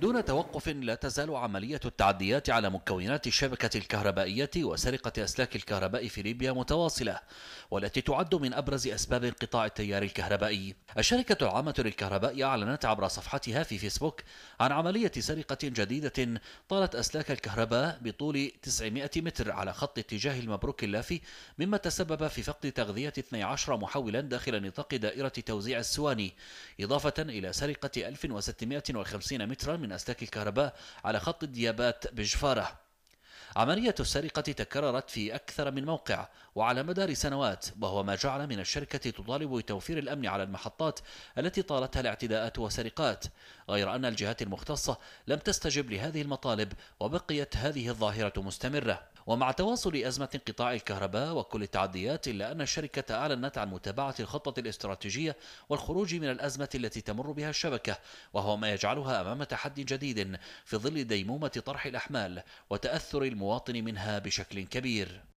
دون توقف لا تزال عملية التعديات على مكونات الشبكة الكهربائية وسرقة أسلاك الكهرباء في ليبيا متواصلة والتي تعد من أبرز أسباب انقطاع التيار الكهربائي الشركة العامة للكهرباء أعلنت عبر صفحتها في فيسبوك عن عملية سرقة جديدة طالت أسلاك الكهرباء بطول 900 متر على خط اتجاه المبروك اللافي مما تسبب في فقد تغذية 12 محولا داخل نطاق دائرة توزيع السواني إضافة إلى سرقة 1650 مترا من أسلاك الكهرباء على خط الديابات بجفاره عملية السرقة تكررت في أكثر من موقع وعلى مدار سنوات وهو ما جعل من الشركة تطالب بتوفير الأمن على المحطات التي طالتها الاعتداءات وسرقات غير أن الجهات المختصة لم تستجب لهذه المطالب وبقيت هذه الظاهرة مستمرة ومع تواصل أزمة انقطاع الكهرباء وكل التعديات إلا أن الشركة أعلنت عن متابعة الخطة الاستراتيجية والخروج من الأزمة التي تمر بها الشبكة وهو ما يجعلها أمام تحدي جديد في ظل ديمومة طرح الأحمال وتأثر المواطن منها بشكل كبير